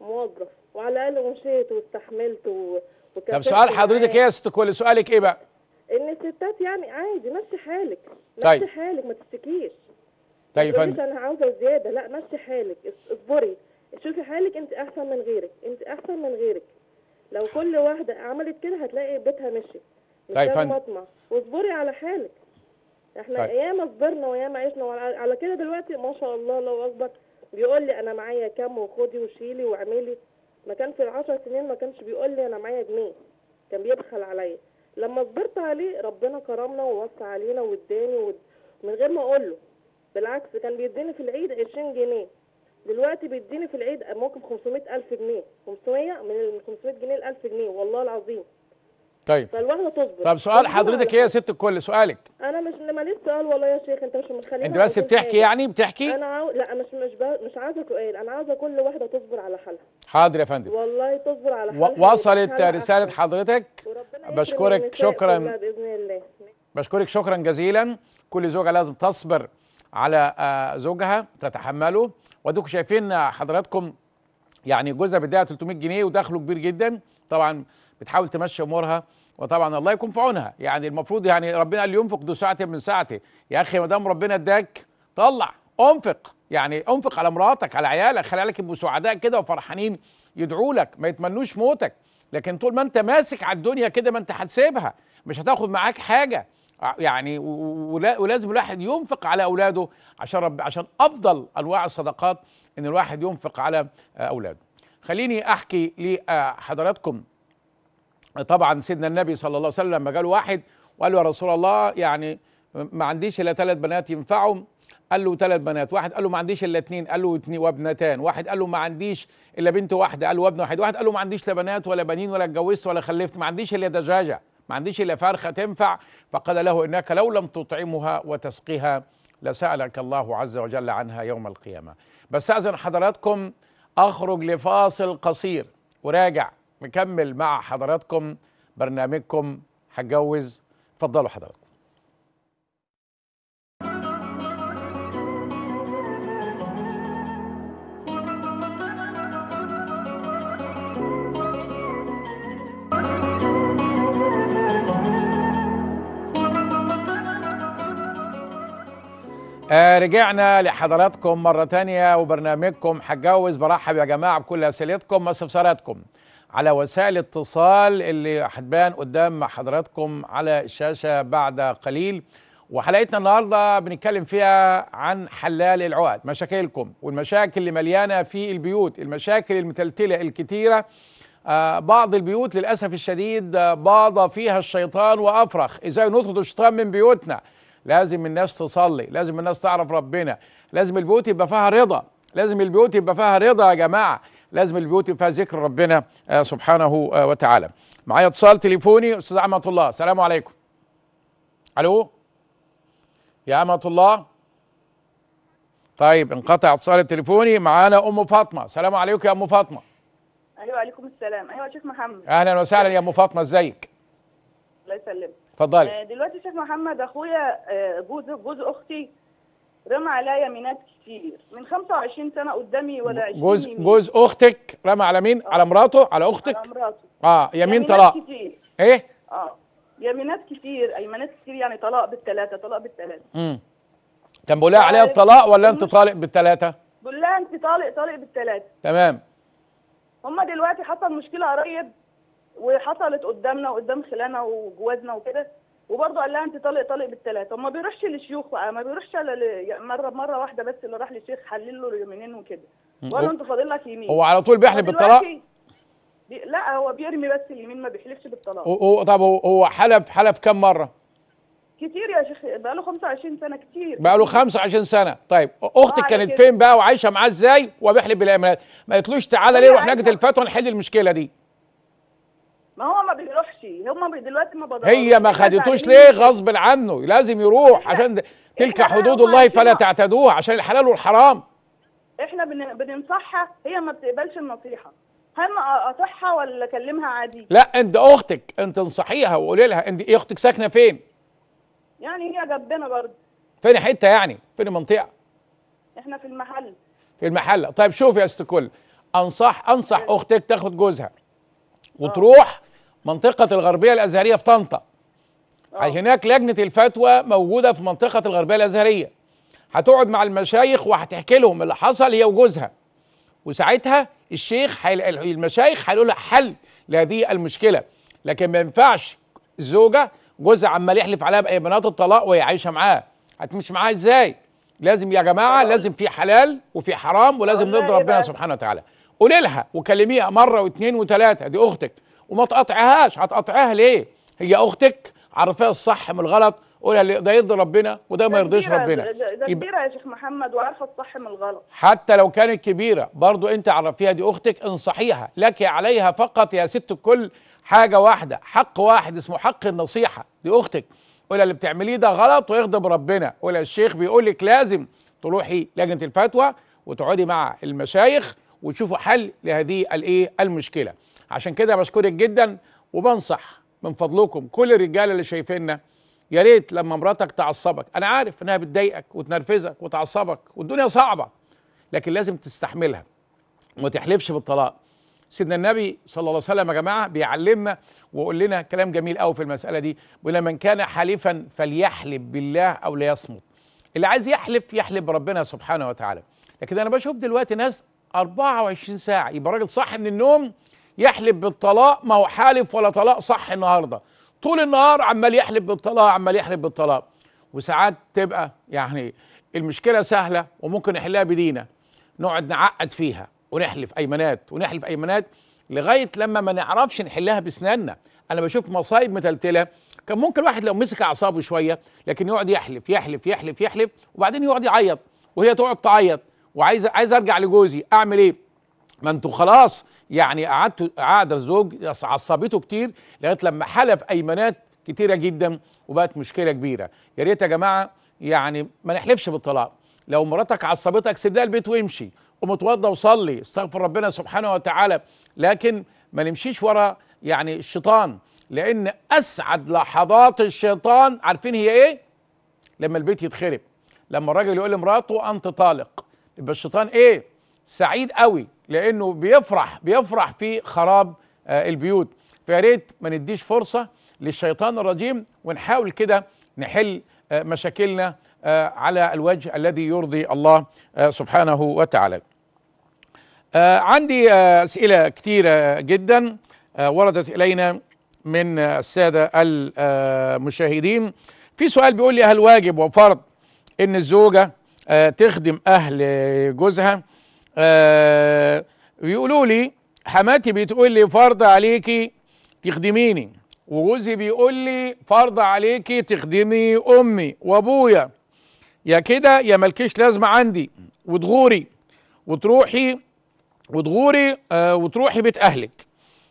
موظف وعلى الاقل مشيت واستحملت و... طب سؤال حضرتك ايه يا ست كل سؤالك ايه بقى؟ ان الستات يعني عادي مشي حالك مشي طيب. حالك ما تشتكيش طيب فندم انا عاوزه زياده لا مشي حالك اصبري شوفي حالك انت احسن من غيرك انت احسن من غيرك لو كل واحده عملت كده هتلاقي بيتها مشي طيب فندم مطمع واصبري على حالك احنا طيب. ياما صبرنا وياما عشنا على كده دلوقتي ما شاء الله الله اكبر بيقول لي انا معايا كام وخدي وشيلي واعملي ما كان في العشر سنين ما كانش بيقول لي انا معايا جنيه كان بيبخل عليا لما كبرت عليه ربنا كرمنا ووسع علينا واداني ود... من غير ما اقول له بالعكس كان بيديني في العيد 20 جنيه دلوقتي بيديني في العيد ممكن 500 ألف جنيه 500 من 500 جنيه ل 1000 جنيه والله العظيم طيب فالواحده تصبر طب سؤال حضرتك ايه يا ست الكل سؤالك انا مش ماليش سؤال والله يا شيخ انت مش مخليني انت بس بتحكي حاجة. يعني بتحكي انا عاو... لا مش مش ب... مش عايزه سؤال انا عايزه كل واحده تصبر على حالها حاضر يا فندم والله تصبر على حالها وصلت رساله حضرتك ورب... بشكرك شكرا باذن الله بشكرك شكرا جزيلا كل زوجه لازم تصبر على آه، زوجها تتحمله ودوك شايفين آه، حضراتكم يعني جوزها بيديها 300 جنيه ودخله كبير جدا طبعا بتحاول تمشي امورها وطبعا الله يكون في عونها يعني المفروض يعني ربنا قال ينفق ذو ساعه من ساعته يا اخي ما دام ربنا اداك طلع انفق يعني انفق على مراتك على عيالك خلي عيالك يبقوا سعداء كده وفرحانين يدعوا لك ما يتمنوش موتك لكن طول ما انت ماسك على الدنيا كده ما انت هتسيبها مش هتاخد معاك حاجه يعني ولازم الواحد ينفق على اولاده عشان رب عشان افضل انواع الصدقات ان الواحد ينفق على آه، اولاده خليني احكي لحضراتكم طبعا سيدنا النبي صلى الله عليه وسلم لما واحد وقال له يا رسول الله يعني ما عنديش الا ثلاث بنات ينفعهم قال له ثلاث بنات واحد قال له ما عنديش الا اثنين قال له اثنين وابنتان واحد قال له ما عنديش الا بنت واحده قال له وابن واحد واحد قال له ما عنديش لا بنات ولا بنين ولا اتجوزت ولا خلفت ما عنديش الا دجاجه ما عنديش الا فرخه تنفع فقال له انك لو لم تطعمها وتسقيها لسالك الله عز وجل عنها يوم القيامه بس اذن حضراتكم اخرج لفاصل قصير وراجع مكمل مع حضراتكم برنامجكم هتجوز اتفضلوا حضراتكم آه، رجعنا لحضراتكم مرة تانية وبرنامجكم حتجوز برحب يا جماعة بكل أسئلتكم واستفساراتكم على وسائل اتصال اللي هتبان قدام حضراتكم على الشاشة بعد قليل وحلقتنا النهاردة بنتكلم فيها عن حلال العقد مشاكلكم والمشاكل اللي مليانة في البيوت المشاكل المتلتلة الكتيرة آه، بعض البيوت للأسف الشديد آه، باض فيها الشيطان وأفرخ إزاي نطرد الشيطان من بيوتنا لازم الناس تصلي لازم الناس تعرف ربنا لازم البيوت يبقى فيها رضا لازم البيوت يبقى فيها رضا يا جماعه لازم البيوت يبقى فيها ذكر ربنا آه، سبحانه آه، وتعالى معايا اتصال تليفوني استاذ عمه الله السلام عليكم الو يا عمه الله طيب انقطع اتصال التليفوني معانا ام فاطمه السلام عليكم يا ام فاطمه ايوه عليكم السلام ايوه شيخ محمد اهلا وسهلا يا ام فاطمه ازيك الله يسلمك اتفضلي آه، دلوقتي شيخ محمد اخويا آه، جوز جوز اختي رمى عليا يمينات كتير من 25 سنه قدامي ولا 20 جوز يمين. جوز اختك رمى على مين؟ أوه. على آه. مراته على اختك؟ على مراته اه يمين طلاق كتير ايه؟ اه يمينات كتير ايمانات كتير يعني طلاق بالثلاثه طلاق بالثلاثه امم كان بيقول لها عليها الطلاق ولا انت طالق بالثلاثه؟ بقول لها انت طالق طالق بالثلاثه تمام هما دلوقتي حصل مشكله قريب وحصلت قدامنا وقدام خلانا وجوازنا وكده وبرضه قال لها انت طالق طالق بالثلاثه وما بيروحش للشيوخ بقى ما بيروحش الا مره مره واحده بس اللي راح للشيخ حلل له اليمينين وكده وقال له انت فاضل لك يمين هو على طول بيحلف بالطلاق لا هو بيرمي بس اليمين ما بيحلفش بالطلاق هو طب هو حلف حلف كم مره؟ كتير يا شيخ بقى له 25 سنه كتير بقى له 25 سنه طيب آه، اختك كانت فين بقى وعايشه معاه ازاي وبيحلف بالامانات ما قلتلوش تعالى طيب ليه روح لجنه الفتوى نحل المشكله دي ما هو ما بيروحش هم دلوقتي ما بضلوش هي ما خدتوش ليه غصب عنه لازم يروح عشان تلك حدود الله فلا تعتدوها عشان الحلال والحرام احنا بننصحها هي ما بتقبلش النصيحه هم اصحها ولا اكلمها عادي لا انت اختك انت انصحيها وقولي لها انت إيه اختك ساكنه فين يعني هي جنبنا برضه فين حته يعني فين المنطقه احنا في المحل في المحل طيب شوف يا استاذ كل انصح انصح إيه. اختك تاخد جوزها آه. وتروح منطقه الغربيه الازهريه في طنطا آه. هناك لجنه الفتوى موجوده في منطقه الغربيه الازهريه هتقعد مع المشايخ وهتحكي لهم اللي حصل هي وجوزها وساعتها الشيخ حل... المشايخ هيقولوا لها حل لهذه المشكله لكن ما ينفعش الزوجه جوزها عمال يحلف عليها بنات الطلاق وهي عايشه معاه هتمشي معاه ازاي لازم يا جماعه آه. لازم في حلال وفي حرام ولازم نضرب ربنا سبحانه وتعالى قولي لها وكلميها مره واثنين وثلاثه دي اختك وما تقاطعهاش هتقطعها ليه؟ هي اختك عرفيها الصح من الغلط قولي لها ده يرضي ربنا وده ما يرضيش ربنا ده كبيره يا شيخ محمد وعارفه الصح من الغلط حتى لو كانت كبيره برضو انت عرفيها دي اختك انصحيها لك عليها فقط يا ست الكل حاجه واحده حق واحد اسمه حق النصيحه دي اختك قولي اللي بتعمليه ده غلط ويغضب ربنا قولها الشيخ بيقول لك لازم تروحي لجنه الفتوى وتقعدي مع المشايخ وتشوفوا حل لهذه الايه المشكله عشان كده بشكرك جدا وبنصح من فضلكم كل الرجاله اللي شايفيننا يا ريت لما مراتك تعصبك انا عارف انها بتضايقك وتنرفزك وتعصبك والدنيا صعبه لكن لازم تستحملها وما تحلفش بالطلاق سيدنا النبي صلى الله عليه وسلم يا جماعه بيعلمنا ويقول لنا كلام جميل قوي في المساله دي بيقول من كان حليفا فليحلف بالله او ليصمت اللي عايز يحلف يحلف بربنا سبحانه وتعالى لكن انا بشوف دلوقتي ناس 24 ساعه يبقى راجل صح من النوم يحلف بالطلاق ما هو حالف ولا طلاق صح النهارده طول النهار عمال يحلف بالطلاق عمال يحلف بالطلاق وساعات تبقى يعني المشكله سهله وممكن نحلها بدينا نقعد نعقد فيها ونحلف ايمانات ونحلف ايمانات لغايه لما ما نعرفش نحلها بسناننا انا بشوف مصايب متلتله كان ممكن واحد لو مسك اعصابه شويه لكن يقعد يحلف يحلف يحلف يحلف وبعدين يقعد يعيط وهي تقعد تعيط وعايز عايز ارجع لجوزي اعمل ايه ما انتوا خلاص يعني قعدتوا قعد الزوج عصبته كتير لغايه لما حلف ايمانات كتيره جدا وبقت مشكله كبيره يا ريت يا جماعه يعني ما نحلفش بالطلاق لو مراتك عصبتك سيب لها البيت وامشي قوم اتوضى وصلي استغفر ربنا سبحانه وتعالى لكن ما نمشيش ورا يعني الشيطان لان اسعد لحظات الشيطان عارفين هي ايه لما البيت يتخرب لما الراجل يقول لمراته انت طالق يبقى الشيطان ايه سعيد قوي لانه بيفرح بيفرح في خراب آه البيوت فيا ريت ما نديش فرصه للشيطان الرجيم ونحاول كده نحل آه مشاكلنا آه على الوجه الذي يرضي الله آه، سبحانه وتعالى آه، عندي آه، اسئله كتيره جدا وردت الينا من الساده المشاهدين في سؤال بيقول لي هل واجب وفرض ان الزوجه آه، تخدم أهل جوزها آه، بيقولوا لي حماتي بتقول لي فرض عليكي تخدميني وجوزي بيقول لي فرض عليكي تخدمي امي وابويا يا كده يا مالكيش لازمه عندي وتغوري وتروحي وتغوري آه، وتروحي بيت اهلك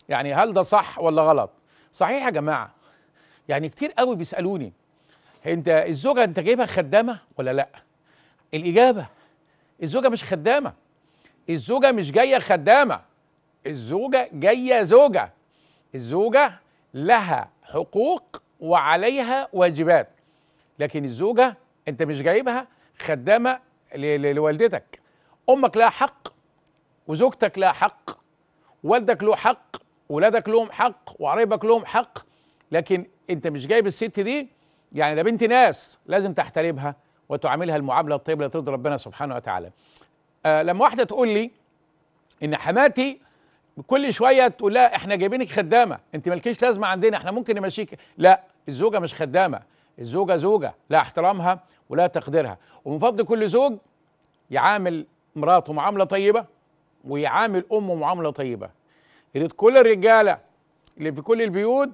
يعني هل ده صح ولا غلط صحيح يا جماعه يعني كتير قوي بيسالوني انت الزوجه انت جايبها خدامه ولا لا الإجابة الزوجة مش خدامة الزوجة مش جاية خدامة الزوجة جاية زوجة الزوجة لها حقوق وعليها واجبات لكن الزوجة أنت مش جايبها خدامة لوالدتك أمك لها حق وزوجتك لها حق والدك له حق ولادك لهم حق وقرايبك لهم حق لكن أنت مش جايب الست دي يعني ده بنت ناس لازم تحترمها وتعاملها المعامله الطيبه التي ترضي ربنا سبحانه وتعالى. آه لما واحده تقول لي ان حماتي كل شويه تقول لا احنا جايبينك خدامه انت مالكيش لازمه عندنا احنا ممكن نمشيك لا الزوجه مش خدامه الزوجه زوجه لا احترامها ولا تقديرها ومن فضل كل زوج يعامل مراته معامله طيبه ويعامل امه معامله طيبه يا ريت كل الرجاله اللي في كل البيوت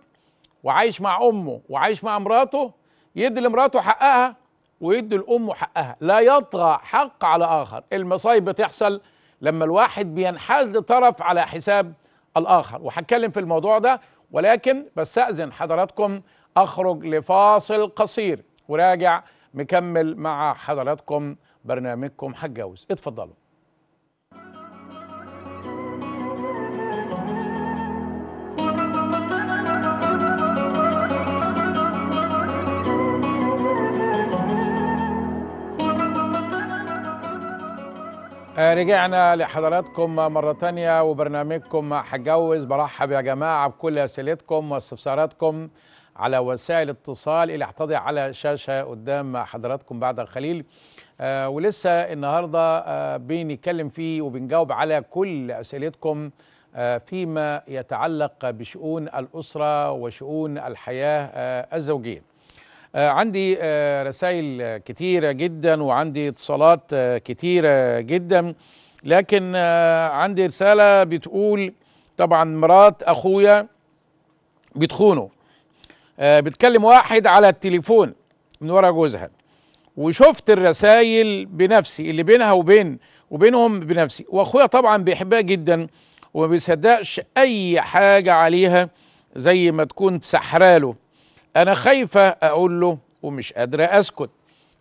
وعايش مع امه وعايش مع مراته يدي لمراته حقها ويدوا الام حقها لا يطغى حق على اخر المصايب بتحصل لما الواحد بينحاز لطرف على حساب الاخر وهتكلم في الموضوع ده ولكن بستاذن حضراتكم اخرج لفاصل قصير وراجع مكمل مع حضراتكم برنامجكم حجاوز اتفضلوا آه، رجعنا لحضراتكم مرة تانية وبرنامجكم حجوز برحب يا جماعة بكل أسئلتكم واستفساراتكم على وسائل الاتصال اللي هتضع على شاشة قدام حضراتكم بعد قليل آه، ولسه النهاردة آه، بنتكلم فيه وبنجاوب على كل أسئلتكم فيما يتعلق بشؤون الأسرة وشؤون الحياة الزوجية آه، عندي آه، رسائل كتيرة جدا وعندي اتصالات آه، كتيرة جدا لكن عندي رسالة بتقول طبعا مرات أخويا بتخونه بتكلم واحد على التليفون من ورا جوزها وشفت الرسائل بنفسي اللي بينها وبين وبينهم بنفسي واخويا طبعا بيحبها جدا وما بيصدقش اي حاجه عليها زي ما تكون سحراله انا خايفه اقول له ومش قادره اسكت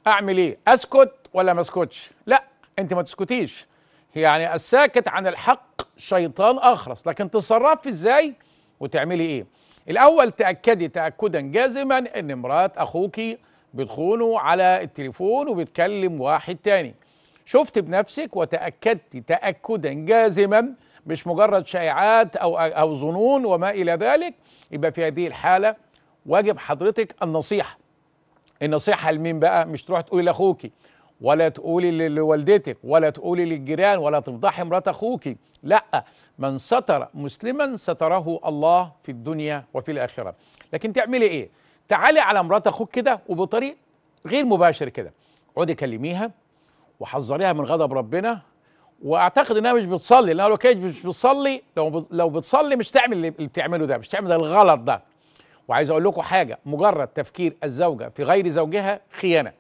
اعمل ايه اسكت ولا ما اسكتش لا انت ما تسكتيش يعني الساكت عن الحق شيطان اخرس لكن تصرفي ازاي وتعملي ايه الاول تاكدي تاكدا جازما ان مرات اخوكي بتخونه على التليفون وبتكلم واحد تاني شفت بنفسك وتاكدت تاكدا جازما مش مجرد شائعات او او ظنون وما الى ذلك يبقى في هذه الحاله واجب حضرتك النصيحه النصيحه لمين بقى مش تروح تقولي لاخوكي ولا تقولي لوالدتك ولا تقولي للجيران ولا تفضحي مرات اخوك لا من ستر مسلما ستره الله في الدنيا وفي الاخره لكن تعملي ايه تعالي على مرات اخوك كده وبطريق غير مباشر كده اقعدي كلميها وحذريها من غضب ربنا واعتقد انها مش بتصلي لانها لو كانت مش بتصلي لو لو بتصلي مش تعمل اللي بتعمله ده مش تعمل ده الغلط ده وعايز اقول لكم حاجه مجرد تفكير الزوجه في غير زوجها خيانه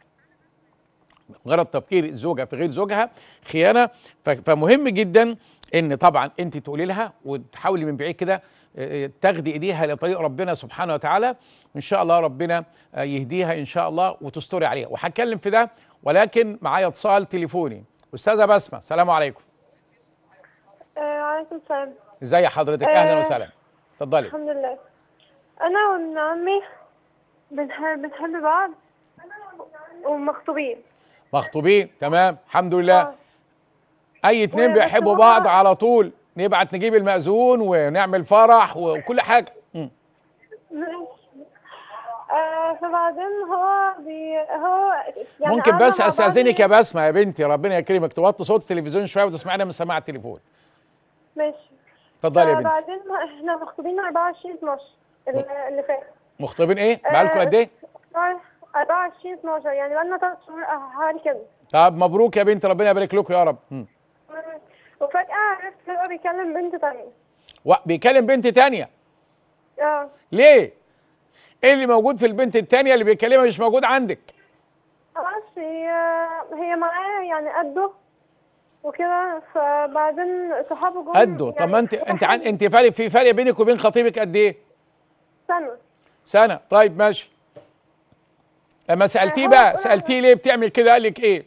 مجرد تفكير الزوجه في غير زوجها خيانه فمهم جدا ان طبعا انت تقولي لها وتحاولي من بعيد كده آه، آه، تاخدي ايديها لطريق ربنا سبحانه وتعالى ان شاء الله ربنا آه، يهديها ان شاء الله وتستري عليها وهتكلم في ده ولكن معايا اتصال تليفوني استاذه بسمه السلام عليكم وعليكم السلام ازي حضرتك اهلا وسهلا اتفضلي الحمد لله انا وابن عمي بنحب بنحب بعض ومخطوبين مخطوبين تمام الحمد لله آه. اي اتنين بيحبوا بعض على طول نبعت نجيب المأذون ونعمل فرح وكل حاجه آه، فبعدين هو هو يعني ممكن بس استاذنك يا يعني. بسمه يا بنتي ربنا يكرمك توطي صوت التلفزيون شويه وتسمعنا من سماعه التليفون ماشي اتفضلي يا بنتي بعدين احنا مخطوبين 24 12 اللي فات مخطوبين ايه؟ بقالكم قد ايه؟ 24 اه، 12 يعني بقالنا ثلاث شهور حوالي كده طب مبروك يا بنت ربنا يبارك لكم يا رب اه، وفجأة عرفت هو بيكلم بنت تانية و... بيكلم بنت تانية؟ اه ليه؟ ايه اللي موجود في البنت التانية اللي بيكلمها مش موجود عندك؟ معرفش هي هي معاه يعني قده وكده فبعدين صحابه جم قده يعني طب ما يعني انت انت عن... انت فارق في فرق بينك وبين خطيبك قد ايه؟ سنة سنة طيب ماشي لما آه، سألتيه بقى سألتيه ليه بتعمل كده قال لك إيه؟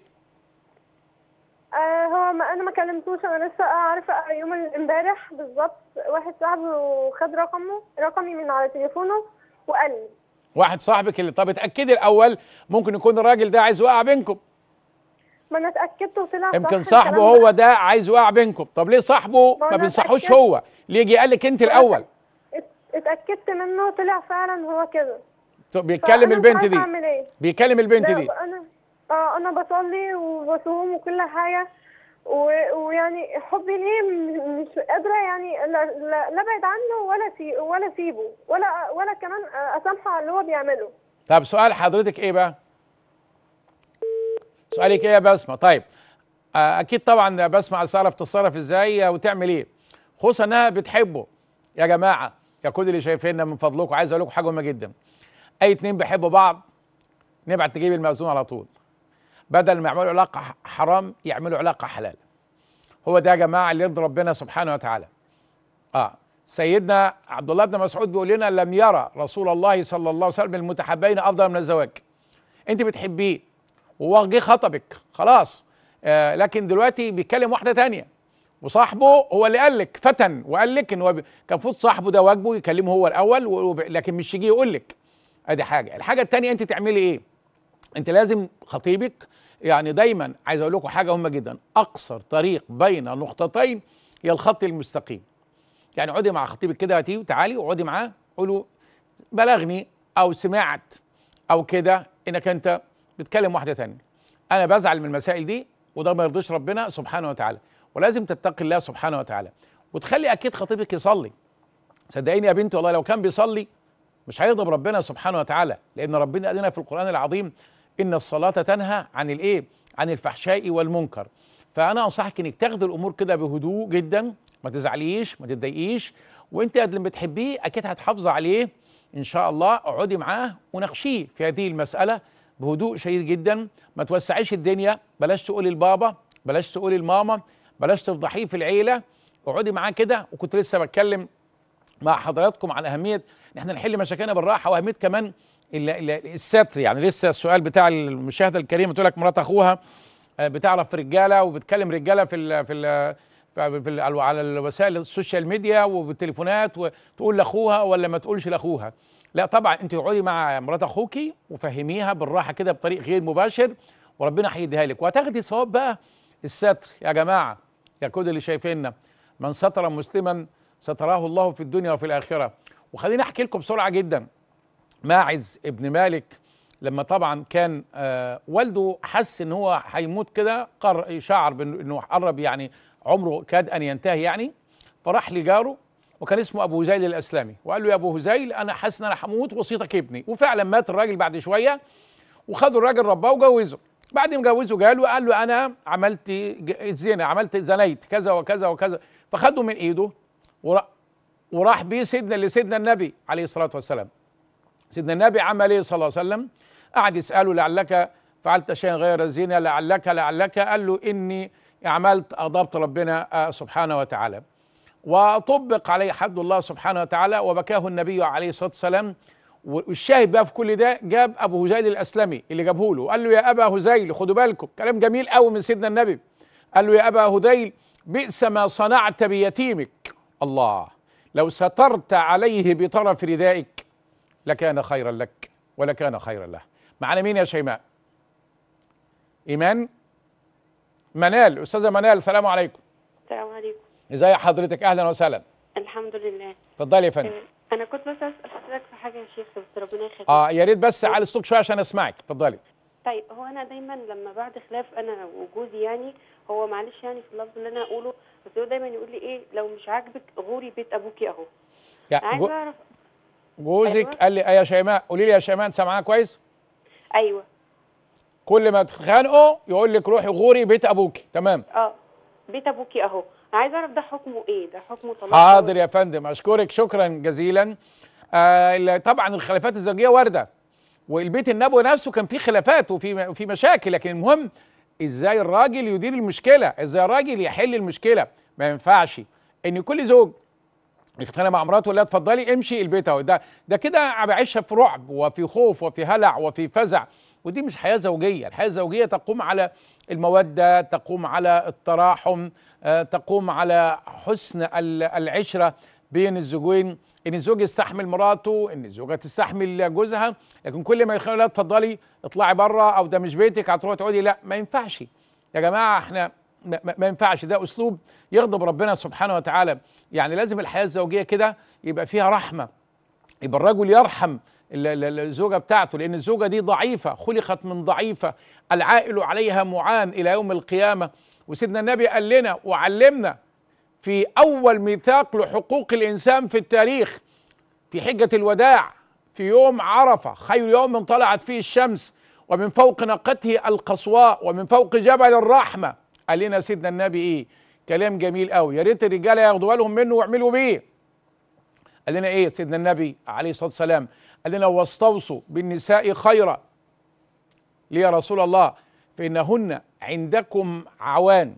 آه، هو ما أنا ما كلمتوش أنا لسه عارفة يوم امبارح بالظبط واحد صاحبه خد رقمه رقمي من على تليفونه وقال لي واحد صاحبك اللي طب اتأكدي الأول ممكن يكون الراجل ده عايز يوقع بينكم ما انا اتاكدت وطلع يمكن صاحبه هو ده عايز يوقع بينكم طب ليه صاحبه ما بينصحوش هو ليه يجي قال لك انت الاول اتاكدت منه طلع فعلا هو كده طب بيتكلم البنت دي إيه؟ بيتكلم البنت دي انا اه انا بصلي وبصوم وكل حاجه و... ويعني حبي ليه مش قادره يعني لا, لا ابعد عنه ولا في ولا اسيبه ولا ولا كمان اسامحه على اللي هو بيعمله طب سؤال حضرتك ايه بقى؟ سؤالك ايه يا بسمه؟ طيب اكيد طبعا بسمه عايزه اعرف تتصرف ازاي وتعمل ايه خصوصا انها بتحبه يا جماعه يا كل اللي شايفيننا من فضلكم عايز اقول لكم حاجه مهمه جدا اي اتنين بيحبوا بعض نبعت تجيب المأذون على طول بدل ما يعملوا علاقه حرام يعملوا علاقه حلال هو ده يا جماعه اللي يرضي ربنا سبحانه وتعالى اه سيدنا عبد الله بن مسعود بيقول لنا لم يرى رسول الله صلى الله عليه وسلم المتحبين افضل من الزواج انت بتحبيه وجه خطبك خلاص آه لكن دلوقتي بيتكلم واحده ثانيه وصاحبه هو اللي قال لك فتن وقال لك ان هو كان المفروض صاحبه ده واجبه يكلمه هو الاول لكن مش يجي يقول لك ادي حاجه الحاجه الثانيه انت تعملي ايه انت لازم خطيبك يعني دايما عايز اقول لكم حاجه مهمه جدا اقصر طريق بين نقطتين هي الخط المستقيم يعني اقعدي مع خطيبك كده وتعالي اقعدي معاه قولوا بلغني او سمعت او كده انك انت بتكلم واحده ثانيه انا بزعل من المسائل دي وده ما يرضيش ربنا سبحانه وتعالى ولازم تتقي الله سبحانه وتعالى وتخلي اكيد خطيبك يصلي صدقيني يا بنتي والله لو كان بيصلي مش هيغضب ربنا سبحانه وتعالى لان ربنا قال لنا في القران العظيم ان الصلاه تنهى عن الايه عن الفحشاء والمنكر فانا انصحك انك تاخدي الامور كده بهدوء جدا ما تزعليش ما تتضايقيش وانت اللي بتحبيه اكيد هتحافظي عليه ان شاء الله اقعدي معاه وناقشيه في هذه المساله بهدوء شديد جدا ما توسعيش الدنيا بلاش تقولي البابا بلاش تقولي الماما بلاش تفضحيه في العيله اقعدي معاه كده وكنت لسه بتكلم مع حضراتكم عن اهميه ان احنا نحل مشاكلنا بالراحه واهميه كمان الستر يعني لسه السؤال بتاع المشاهده الكريمه تقول لك مرات اخوها آه، بتعرف في رجاله وبتكلم رجاله في الـ في الـ في الـ على الوسائل السوشيال ميديا وبالتليفونات وتقول لاخوها ولا ما تقولش لاخوها لا طبعا انت اقعدي مع مرات اخوكي وفهميها بالراحه كده بطريق غير مباشر وربنا هيديها لك وهتاخدي ثواب بقى الستر يا جماعه يقود اللي شايفيننا من ستر مسلما ستراه الله في الدنيا وفي الاخره وخليني احكي لكم بسرعه جدا ماعز ابن مالك لما طبعا كان آه والده حس ان هو هيموت كده قر شعر انه قرب يعني عمره كاد ان ينتهي يعني فراح لجاره وكان اسمه ابو هزيل الاسلامي وقال له يا ابو هزيل انا حاسس ان انا هموت وصيتك ابني وفعلا مات الراجل بعد شويه وخدوا الراجل رباه وجوزه بعد ما جوزه جاله قال له انا عملت الزنا عملت زنيت كذا وكذا وكذا فخده من ايده وراح بيه سيدنا لسيدنا النبي عليه الصلاه والسلام سيدنا النبي عمل ايه صلى الله عليه وسلم قعد يساله لعلك فعلت شيئا غير الزنا لعلك لعلك قال له اني عملت اضبط ربنا آه، سبحانه وتعالى وطبق عليه حد الله سبحانه وتعالى وبكاه النبي عليه الصلاه والسلام والشاهد بقى في كل ده جاب ابو هزيل الاسلمي اللي جابه له وقال له يا ابا هذيل خدوا بالكم كلام جميل قوي من سيدنا النبي قال له يا ابا هذيل بئس ما صنعت بيتيمك الله لو سترت عليه بطرف ردائك لكان خيرا لك ولكان خيرا له معنا مين يا شيماء ايمان منال استاذه منال السلام عليكم السلام عليكم ازي حضرتك اهلا وسهلا الحمد لله اتفضلي يا فندم انا كنت بس اسالك حاجه يا شيخ بس ربنا يخليك اه يا ريت بس على الصوت شويه عشان اسمعك اتفضلي طيب هو انا دايما لما بعد خلاف انا وجوزي يعني هو معلش يعني في اللفظ اللي انا اقوله بس هو دايما يقول لي ايه لو مش عاجبك غوري بيت ابوكي اهو يعني عايز جو... اعرف جوزك أيوة. قال لي آه، يا شيماء قولي لي يا شيماء انت سامعاها كويس ايوه كل ما تتخانقوا يقول لك روحي غوري بيت ابوكي تمام اه بيت ابوكي اهو عايز اعرف ده حكمه ايه ده حكمه طلاق حاضر يا فندم اشكرك شكرا جزيلا آه طبعا الخلافات الزوجيه وارده والبيت النبوي نفسه كان فيه خلافات وفي في مشاكل لكن المهم ازاي الراجل يدير المشكله ازاي الراجل يحل المشكله ما ينفعش ان كل زوج اختلى مع مراته لا اتفضلي امشي البيت اهو ده ده كده بعيشها في رعب وفي خوف وفي هلع وفي فزع ودي مش حياه زوجيه، الحياه الزوجيه تقوم على الموده، تقوم على التراحم، آه، تقوم على حسن العشره، بين الزوجين ان الزوج يستحمل مراته ان الزوجه تستحمل جوزها لكن كل ما يخلوا لا اتفضلي اطلعي بره او ده مش بيتك هتروحي تقعدي لا ما ينفعش يا جماعه احنا ما ينفعش ده اسلوب يغضب ربنا سبحانه وتعالى يعني لازم الحياه الزوجيه كده يبقى فيها رحمه يبقى الرجل يرحم الزوجه بتاعته لان الزوجه دي ضعيفه خلقت من ضعيفه العائل عليها معان الى يوم القيامه وسيدنا النبي قال لنا وعلمنا في أول ميثاق لحقوق الإنسان في التاريخ في حجة الوداع في يوم عرفة خير يوم طلعت فيه الشمس ومن فوق ناقته القصواء ومن فوق جبل الرحمة قال لنا سيدنا النبي إيه كلام جميل قوي يا ريت الرجاله ياخدوا بالهم منه ويعملوا بيه قال لنا ايه سيدنا النبي عليه الصلاه والسلام قال لنا واستوصوا بالنساء خيرا لي يا رسول الله فانهن عندكم عوان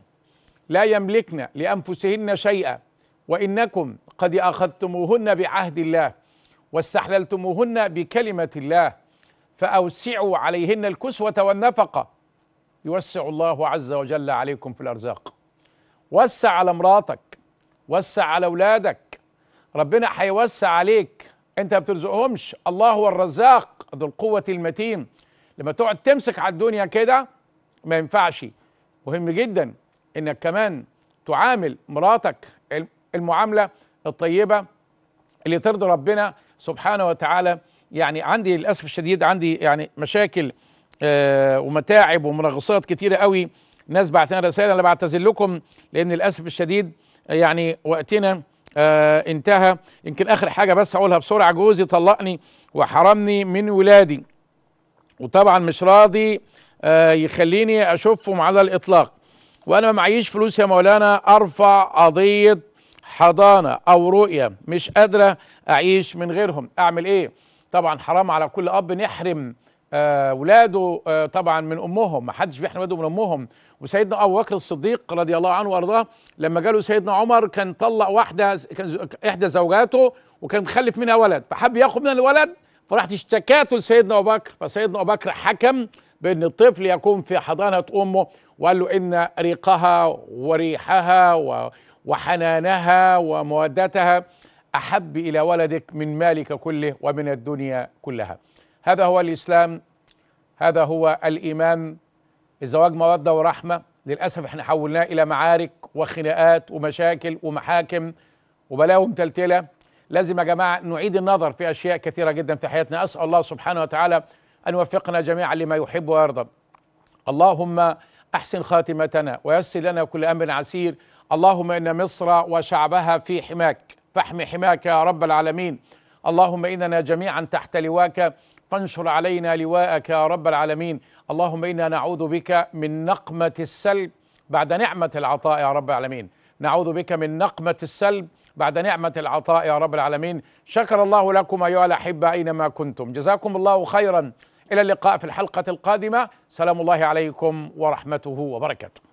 لا يملكن لأنفسهن شيئا وإنكم قد أخذتموهن بعهد الله واستحللتموهن بكلمة الله فأوسعوا عليهن الكسوة والنفقة يوسع الله عز وجل عليكم في الأرزاق وسع على مراتك وسع على أولادك ربنا هيوسع عليك أنت ما بترزقهمش الله هو الرزاق ذو القوة المتين لما تقعد تمسك على الدنيا كده ما ينفعش مهم جدا انك كمان تعامل مراتك المعامله الطيبه اللي ترضي ربنا سبحانه وتعالى يعني عندي للاسف الشديد عندي يعني مشاكل آه، ومتاعب ومنغصات كتيره قوي ناس بعتنا رسائل انا بعتذر لكم لان للاسف الشديد آه، يعني وقتنا آه، انتهى يمكن اخر حاجه بس اقولها بسرعه جوزي طلقني وحرمني من ولادي وطبعا مش راضي يخليني اشوفهم على الاطلاق وانا ما معيش فلوس يا مولانا ارفع قضيه حضانه او رؤيه مش قادره اعيش من غيرهم اعمل ايه طبعا حرام على كل اب نحرم اولاده آه، آه، طبعا من امهم ما حدش بيحرم ولاده من امهم وسيدنا ابو بكر الصديق رضي الله عنه وارضاه لما جاله سيدنا عمر كان طلق واحده كان احدى زوجاته وكان خلف منها ولد فحب ياخد منها الولد فراحت اشتكاته لسيدنا ابو بكر فسيدنا ابو بكر حكم بأن الطفل يكون في حضانة أمه وقال له إن ريقها وريحها وحنانها ومودتها أحب إلى ولدك من مالك كله ومن الدنيا كلها هذا هو الإسلام هذا هو الإيمان الزواج مودة ورحمة للأسف احنا حولناه إلى معارك وخناقات ومشاكل ومحاكم وبلاوي متلتلة لازم يا جماعة نعيد النظر في أشياء كثيرة جدا في حياتنا أسأل الله سبحانه وتعالى أن يوفقنا جميعا لما يحب ويرضى اللهم أحسن خاتمتنا ويسر لنا كل أمر عسير اللهم إن مصر وشعبها في حماك فاحم حماك يا رب العالمين اللهم إننا جميعا تحت لواك فانشر علينا لواءك يا رب العالمين اللهم إنا نعوذ بك من نقمة السلب بعد نعمة العطاء يا رب العالمين نعوذ بك من نقمة السلب بعد نعمة العطاء يا رب العالمين شكر الله لكم أيها الأحبة أينما كنتم جزاكم الله خيرا إلى اللقاء في الحلقة القادمة سلام الله عليكم ورحمته وبركاته